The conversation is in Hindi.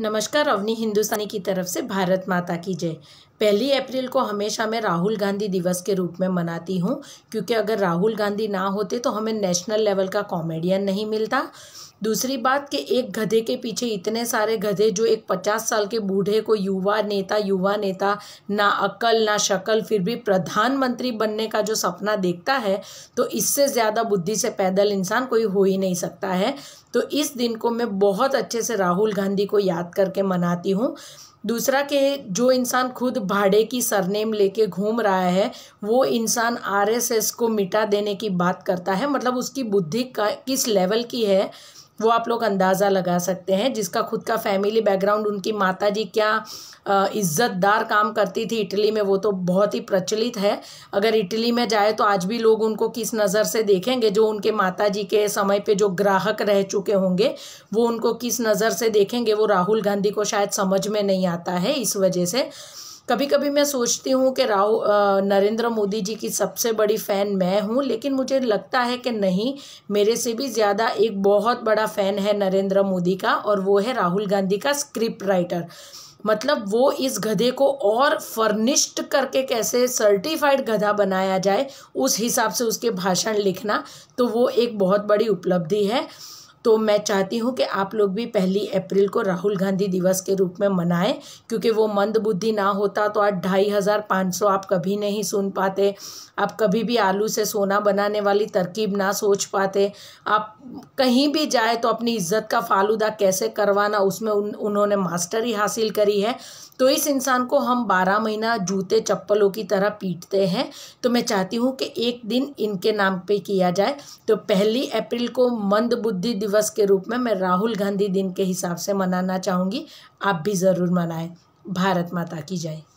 नमस्कार अवनी हिंदुस्तानी की तरफ से भारत माता की जय पहली अप्रैल को हमेशा मैं राहुल गांधी दिवस के रूप में मनाती हूँ क्योंकि अगर राहुल गांधी ना होते तो हमें नेशनल लेवल का कॉमेडियन नहीं मिलता दूसरी बात कि एक गधे के पीछे इतने सारे गधे जो एक पचास साल के बूढ़े को युवा नेता युवा नेता ना अकल ना शक्ल फिर भी प्रधानमंत्री बनने का जो सपना देखता है तो इससे ज़्यादा बुद्धि से पैदल इंसान कोई हो ही नहीं सकता है तो इस दिन को मैं बहुत अच्छे से राहुल गांधी को याद करके मनाती हूँ दूसरा कि जो इंसान खुद भाड़े की सरनेम लेके घूम रहा है वो इंसान आरएसएस को मिटा देने की बात करता है मतलब उसकी बुद्धि का किस लेवल की है वो आप लोग अंदाज़ा लगा सकते हैं जिसका खुद का फैमिली बैकग्राउंड उनकी माता जी क्या इज़्ज़तदार काम करती थी इटली में वो तो बहुत ही प्रचलित है अगर इटली में जाए तो आज भी लोग उनको किस नज़र से देखेंगे जो उनके माता जी के समय पे जो ग्राहक रह चुके होंगे वो उनको किस नज़र से देखेंगे वो राहुल गांधी को शायद समझ में नहीं आता है इस वजह से कभी कभी मैं सोचती हूँ कि राहुल नरेंद्र मोदी जी की सबसे बड़ी फ़ैन मैं हूँ लेकिन मुझे लगता है कि नहीं मेरे से भी ज़्यादा एक बहुत बड़ा फ़ैन है नरेंद्र मोदी का और वो है राहुल गांधी का स्क्रिप्ट राइटर मतलब वो इस गधे को और फर्निश्ड करके कैसे सर्टिफाइड गधा बनाया जाए उस हिसाब से उसके भाषण लिखना तो वो एक बहुत बड़ी उपलब्धि है तो मैं चाहती हूँ कि आप लोग भी पहली अप्रैल को राहुल गांधी दिवस के रूप में मनाएं क्योंकि वो मंदबुद्धि ना होता तो आज ढाई हज़ार पाँच सौ आप कभी नहीं सुन पाते आप कभी भी आलू से सोना बनाने वाली तरकीब ना सोच पाते आप कहीं भी जाए तो अपनी इज्जत का फालूदा कैसे करवाना उसमें उन, उन्होंने मास्टरी हासिल करी है तो इस इंसान को हम बारह महीना जूते चप्पलों की तरह पीटते हैं तो मैं चाहती हूँ कि एक दिन इनके नाम पे किया जाए तो पहली अप्रैल को बुद्धि दिवस दिवस के रूप में मैं राहुल गांधी दिन के हिसाब से मनाना चाहूँगी आप भी ज़रूर मनाएं भारत माता की जय